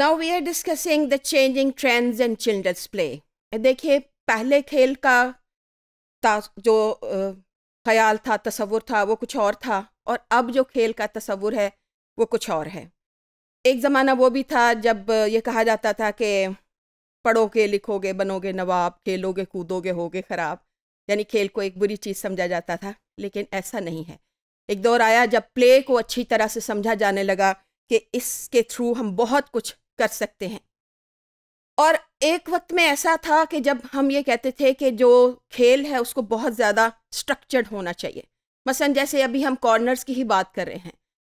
now we are discussing the changing trends in children's play देखिए पहले खेल का जो ख्याल था तस्वुर था वो कुछ और था और अब जो खेल का तस्वुर है वो कुछ और है एक ज़माना वो भी था जब ये कहा जाता था कि पढ़ोगे लिखोगे बनोगे नवाब खेलोगे कूदोगे होगे ख़राब यानी खेल को एक बुरी चीज़ समझा जाता था लेकिन ऐसा नहीं है एक दौर आया जब प्ले को अच्छी तरह से समझा जाने लगा कि इसके थ्रू हम बहुत कुछ कर सकते हैं और एक वक्त में ऐसा था कि जब हम ये कहते थे कि जो खेल है उसको बहुत ज़्यादा स्ट्रक्चर्ड होना चाहिए मसलन जैसे अभी हम कॉर्नर्स की ही बात कर रहे हैं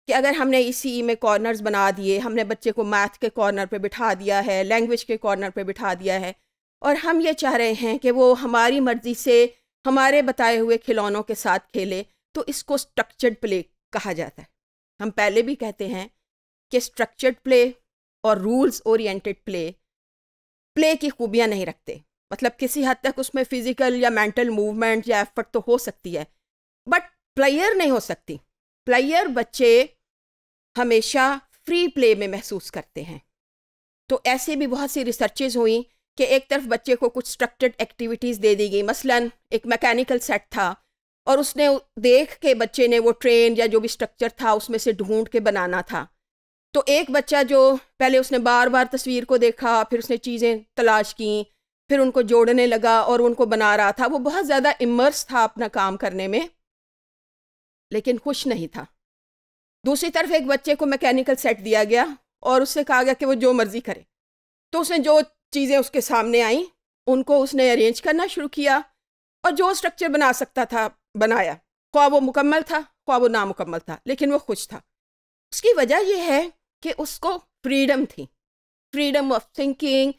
कि अगर हमने इसी में कॉर्नर्स बना दिए हमने बच्चे को मैथ के कॉर्नर पे बिठा दिया है लैंग्वेज के कॉर्नर पे बिठा दिया है और हम ये चाह रहे हैं कि वो हमारी मर्ज़ी से हमारे बताए हुए खिलौनों के साथ खेले तो इसको स्ट्रक्चर्ड प्ले कहा जाता है हम पहले भी कहते हैं कि स्ट्रक्चर्ड प्ले और रूल्स ओरिएंटेड प्ले प्ले की खूबियाँ नहीं रखते मतलब किसी हद तक उसमें फिजिकल या मेंटल मूवमेंट या एफर्ट तो हो सकती है बट प्लेयर नहीं हो सकती प्लेयर बच्चे हमेशा फ्री प्ले में महसूस करते हैं तो ऐसे भी बहुत सी रिसर्चेज हुई कि एक तरफ बच्चे को कुछ स्ट्रक्चर्ड एक्टिविटीज़ दे दी गई मसलन एक मैकेनिकल सेट था और उसने देख के बच्चे ने वो ट्रेन या जो भी स्ट्रक्चर था उसमें से ढूंढ के बनाना था तो एक बच्चा जो पहले उसने बार बार तस्वीर को देखा फिर उसने चीज़ें तलाश की फिर उनको जोड़ने लगा और उनको बना रहा था वो बहुत ज़्यादा इमर्स था अपना काम करने में लेकिन खुश नहीं था दूसरी तरफ एक बच्चे को मैकेनिकल सेट दिया गया और उससे कहा गया कि वो जो मर्ज़ी करे तो उसने जो चीज़ें उसके सामने आई उनको उसने अरेंज करना शुरू किया और जो स्ट्रक्चर बना सकता था बनाया ख्वा वो मुकम्मल था ख्वा वो नामुकम्मल था लेकिन वो खुश था उसकी वजह यह है कि उसको फ्रीडम थी freedom of thinking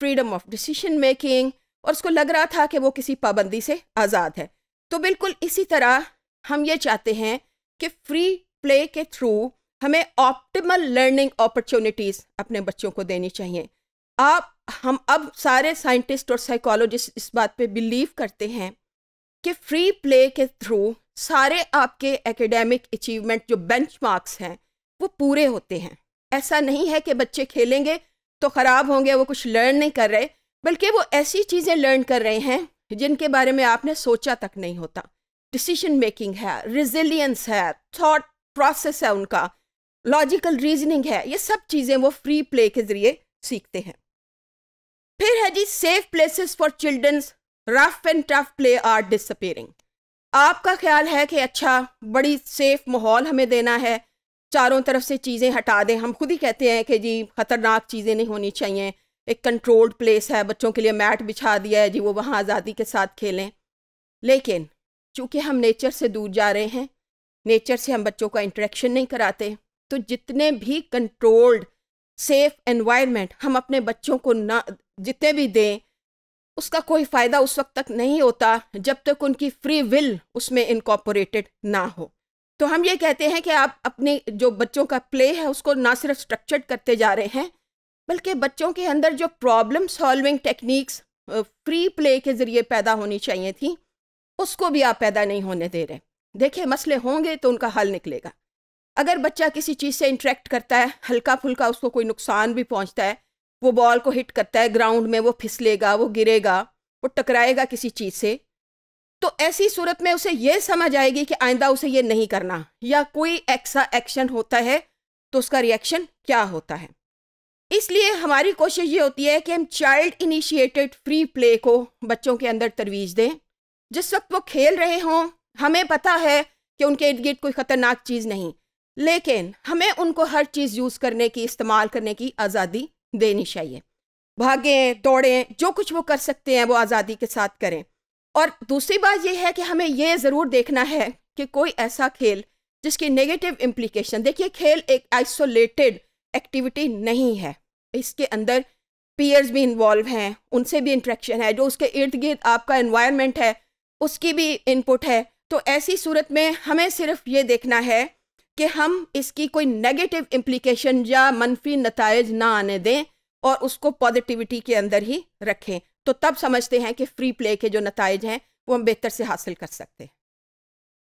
freedom of decision making और उसको लग रहा था कि वो किसी पाबंदी से आज़ाद है तो बिल्कुल इसी तरह हम ये चाहते हैं कि फ्री प्ले के थ्रू हमें ऑप्टिमल लर्निंग अपॉर्चुनिटीज़ अपने बच्चों को देनी चाहिए आप हम अब सारे साइंटिस्ट और साइकोलॉजिस्ट इस बात पे बिलीव करते हैं कि फ्री प्ले के थ्रू सारे आपके एकेडमिक अचीवमेंट जो बेंचमार्क्स हैं वो पूरे होते हैं ऐसा नहीं है कि बच्चे खेलेंगे तो ख़राब होंगे वो कुछ लर्न नहीं कर रहे बल्कि वो ऐसी चीज़ें लर्न कर रहे हैं जिनके बारे में आपने सोचा तक नहीं होता डिसीशन मेकिंग है रिजिलियंस है थॉट प्रोसेस है उनका लॉजिकल रीजनिंग है ये सब चीज़ें वो फ्री प्ले के ज़रिए सीखते हैं फिर है जी safe places for children's rough and tough play are disappearing आपका ख्याल है कि अच्छा बड़ी सेफ माहौल हमें देना है चारों तरफ से चीज़ें हटा दें हम खुद ही कहते हैं कि जी ख़तरनाक चीज़ें नहीं होनी चाहिए एक कंट्रोल्ड प्लेस है बच्चों के लिए मैट बिछा दिया है जी वो वहाँ आज़ादी के साथ खेलें लेकिन चूँकि हम नेचर से दूर जा रहे हैं नेचर से हम बच्चों का इंटरेक्शन नहीं कराते तो जितने भी कंट्रोल्ड सेफ एनवायरनमेंट हम अपने बच्चों को ना जितने भी दें उसका कोई फ़ायदा उस वक्त तक नहीं होता जब तक उनकी फ्री विल उसमें इनकॉपोरेटेड ना हो तो हम ये कहते हैं कि आप अपने जो बच्चों का प्ले है उसको ना सिर्फ स्ट्रक्चर्ड करते जा रहे हैं बल्कि बच्चों के अंदर जो problem solving techniques free play के ज़रिए पैदा होनी चाहिए थी उसको भी आप पैदा नहीं होने दे रहे देखिए मसले होंगे तो उनका हल निकलेगा अगर बच्चा किसी चीज़ से इंट्रैक्ट करता है हल्का फुल्का उसको कोई नुकसान भी पहुंचता है वो बॉल को हिट करता है ग्राउंड में वो फिसलेगा वो गिरेगा वो टकराएगा किसी चीज़ से तो ऐसी सूरत में उसे यह समझ आएगी कि आइंदा उसे ये नहीं करना या कोई ऐसा एक्शन होता है तो उसका रिएक्शन क्या होता है इसलिए हमारी कोशिश ये होती है कि हम चाइल्ड इनिशिएटेड फ्री प्ले को बच्चों के अंदर तरवीज दें जिस वक्त वो खेल रहे हों हमें पता है कि उनके इर्द गिर्द कोई ख़तरनाक चीज़ नहीं लेकिन हमें उनको हर चीज़ यूज़ करने की इस्तेमाल करने की आज़ादी देनी चाहिए भागें दौड़ें जो कुछ वो कर सकते हैं वो आज़ादी के साथ करें और दूसरी बात यह है कि हमें यह ज़रूर देखना है कि कोई ऐसा खेल जिसकी नेगेटिव इम्प्लीकेशन देखिए खेल एक आइसोलेटेड एक्टिविटी नहीं है इसके अंदर पीयर्स भी इन्वॉल्व हैं उनसे भी इंट्रैक्शन है जो उसके इर्द गिर्द आपका इन्वायरमेंट है उसकी भी इनपुट है तो ऐसी सूरत में हमें सिर्फ ये देखना है कि हम इसकी कोई नेगेटिव इम्प्लीकेशन या मनफी नतज ना आने दें और उसको पॉजिटिविटी के अंदर ही रखें तो तब समझते हैं कि फ्री प्ले के जो नतज हैं वो हम बेहतर से हासिल कर सकते हैं